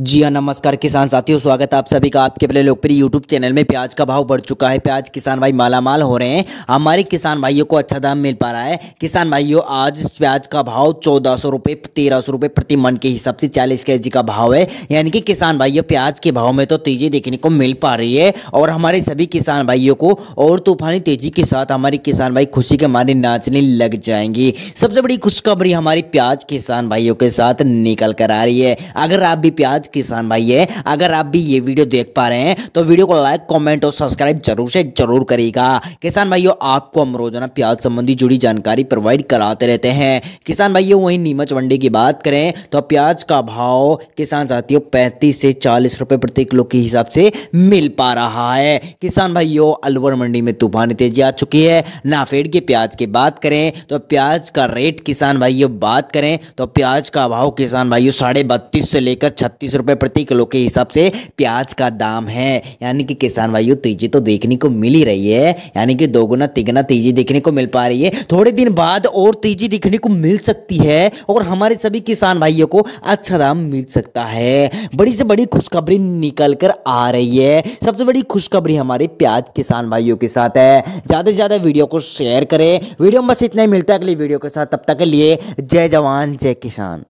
जी हाँ नमस्कार किसान साथियों स्वागत है आप सभी का आपके अपने लोकप्रिय यूट्यूब चैनल में प्याज का भाव बढ़ चुका है प्याज किसान भाई मालामाल हो रहे हैं हमारे किसान भाइयों को अच्छा दाम मिल पा रहा है किसान भाइयों आज प्याज का भाव चौदह सौ रुपये तेरह सौ रुपये प्रति मन के हिसाब से चालीस के जी का भाव है यानी कि किसान भाइयों प्याज के भाव में तो तेज़ी देखने को मिल पा रही है और हमारे सभी किसान भाइयों को और तूफानी तेज़ी के साथ हमारे किसान भाई खुशी के मारे नाचने लग जाएंगी सबसे बड़ी खुशखबरी हमारी प्याज किसान भाइयों के साथ निकल कर आ रही है अगर आप भी प्याज किसान भाई है अगर आप भी ये वीडियो देख पा रहे हैं तो वीडियो को लाइक कमेंट और सब्सक्राइब जरूर से जरूर करेगा किसान भाइयों आपको हम रोजाना प्याज संबंधी जुड़ी जानकारी प्रोवाइड कराते रहते हैं किसान भाइयों वहीं नीमच मंडी की बात करें तो प्याज का भाव किसान साथियों पैंतीस से चालीस रुपये प्रति किलो के हिसाब से मिल पा रहा है किसान भाइयों अलवर मंडी में तूफानी तेजी आ चुकी है नाफेड के प्याज की बात करें तो प्याज का रेट किसान भाइयों बात करें तो प्याज का भाव किसान भाइयों साढ़े बत्तीस से लेकर छत्तीस रुपये प्रति किलो के हिसाब से प्याज का दाम है यानी कि किसान भाइयों तेजी तो देखने को मिल ही रही है यानी कि दोगुना तिगुना तेजी देखने को मिल पा रही है थोड़े दिन बाद और तेजी देखने को मिल सकती है और हमारे सभी किसान भाइयों को अच्छा दाम मिल सकता है बड़ी से बड़ी खुशखबरी निकल कर आ रही है सबसे बड़ी खुशखबरी हमारे प्याज किसान भाइयों के साथ है ज़्यादा से ज़्यादा वीडियो को शेयर करें वीडियो में बस इतना ही मिलता है अगली वीडियो के साथ तब तक के लिए जय जवान जय किसान